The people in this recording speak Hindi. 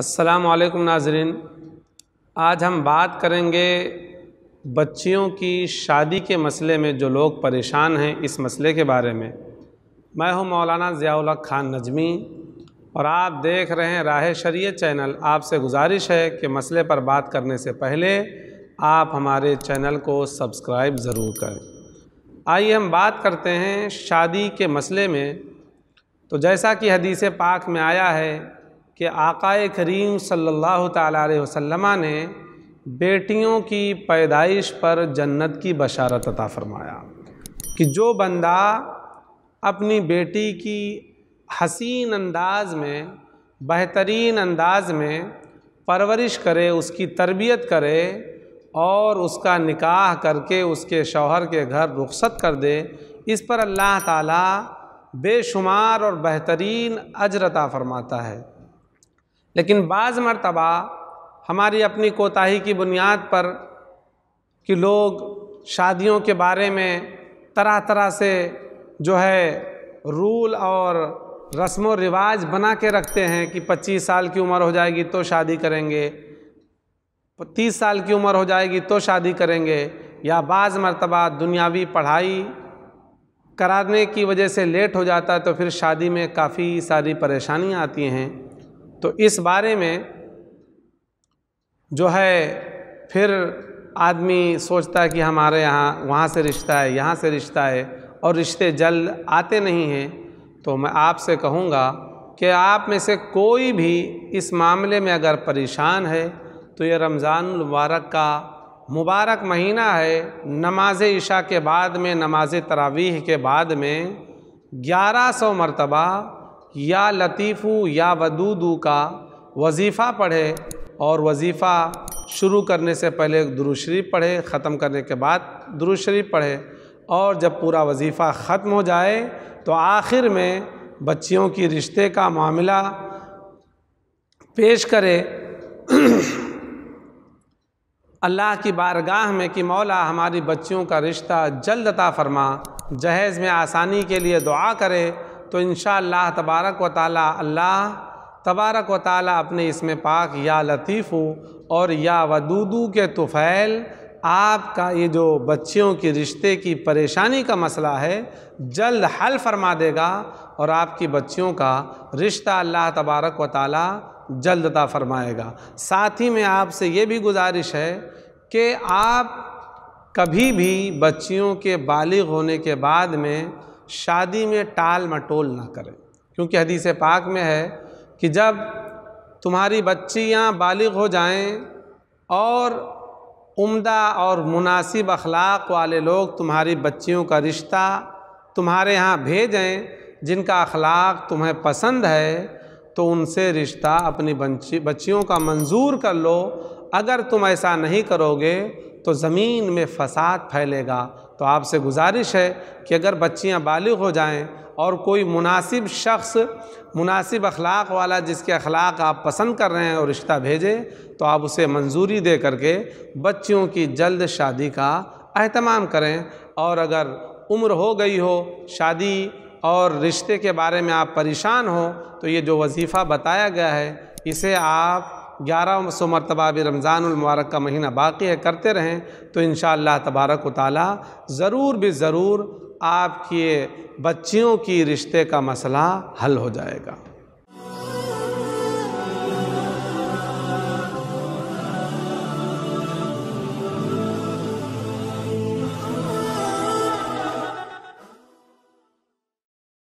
अस्सलाम नाजरीन आज हम बात करेंगे बच्चियों की शादी के मसले में जो लोग परेशान हैं इस मसले के बारे में मैं हूं मौलाना ज़ियाउल खान नजमी और आप देख रहे हैं राह शरीय चैनल आपसे गुजारिश है कि मसले पर बात करने से पहले आप हमारे चैनल को सब्सक्राइब ज़रूर करें आइए हम बात करते हैं शादी के मसले में तो जैसा कि हदीस पाक में आया है कि आकाए करीम सल्लल्लाहु अलैहि वसल्लम ने बेटियों की पैदाइश पर जन्नत की बशारत अता फरमाया कि जो बंदा अपनी बेटी की हसीन अंदाज में बेहतरीन अंदाज में परवरिश करे उसकी तरबियत करे और उसका निकाह करके उसके शौहर के घर रुखसत कर दे इस पर अल्लाह ताला बेशुमार और बेहतरीन अजरता फरमाता है लेकिन बाज़ मरतबा हमारी अपनी कोताही की बुनियाद पर कि लोग शादियों के बारे में तरह तरह से जो है रूल और रस्म व रिवाज बना के रखते हैं कि 25 साल की उम्र हो जाएगी तो शादी करेंगे 30 साल की उम्र हो जाएगी तो शादी करेंगे या बाज़ मरतबा दुनियावी पढ़ाई कराने की वजह से लेट हो जाता है तो फिर शादी में काफ़ी सारी परेशानियाँ आती हैं तो इस बारे में जो है फिर आदमी सोचता है कि हमारे यहाँ वहाँ से रिश्ता है यहाँ से रिश्ता है और रिश्ते जल आते नहीं हैं तो मैं आपसे कहूँगा कि आप में से कोई भी इस मामले में अगर परेशान है तो ये मुबारक का मुबारक महीना है नमाज ईशा के बाद में नमाज तरावीह के बाद में ग्यारह सौ मरतबा या लतीफ़ू या वदूदू का वजीफ़ा पढ़े और वजीफ़ा शुरू करने से पहले दुरुशरीफ पढ़े ख़त्म करने के बाद दुरुशरीफ पढ़े और जब पूरा वजीफ़ा ख़त्म हो जाए तो आखिर में बच्चियों की रिश्ते का मामला पेश करे अल्लाह की बारगाह में कि मौला हमारी बच्चियों का रिश्ता जल्द अता फरमा जहेज़ में आसानी के लिए दुआ करे तो इन तबारक व ताली अल्लाह तबारक व ताली अपने इसमें पाक या लतीफ़ू और या वदूदू के तुफ़ैल आपका ये जो बच्चियों की रिश्ते की परेशानी का मसला है जल्द हल फरमा देगा और आपकी बच्चियों का रिश्ता अल्लाह तबारक व ताली जल्द अता फरमाएगा साथ ही में आपसे ये भी गुजारिश है कि आप कभी भी बच्चियों के बालिग होने के बाद में शादी में टाल मटोल ना करें क्योंकि हदीस पाक में है कि जब तुम्हारी बच्चियाँ बालिग हो जाएं और उम्दा और मुनासिब अखलाक वाले लोग तुम्हारी बच्चियों का रिश्ता तुम्हारे यहाँ भेजें जिनका अखलाक तुम्हें पसंद है तो उनसे रिश्ता अपनी बच्ची बच्चियों का मंजूर कर लो अगर तुम ऐसा नहीं करोगे तो ज़मीन में फसाद फैलेगा तो आपसे गुजारिश है कि अगर बच्चियां बालिग हो जाएं और कोई मुनासिब शख्स मुनासिब अखलाक वाला जिसके अखलाक आप पसंद कर रहे हैं और रिश्ता भेजें तो आप उसे मंजूरी दे करके बच्चियों की जल्द शादी का अहतमाम करें और अगर उम्र हो गई हो शादी और रिश्ते के बारे में आप परेशान हो तो ये जो वजीफ़ा बताया गया है इसे आप ग्यारह सौ मरतबा भी रमज़ानमबारक का महीना बाकी है करते रहें तो इन तबारक ताली ज़रूर भी ज़रूर आपके बच्चियों की रिश्ते का मसला हल हो जाएगा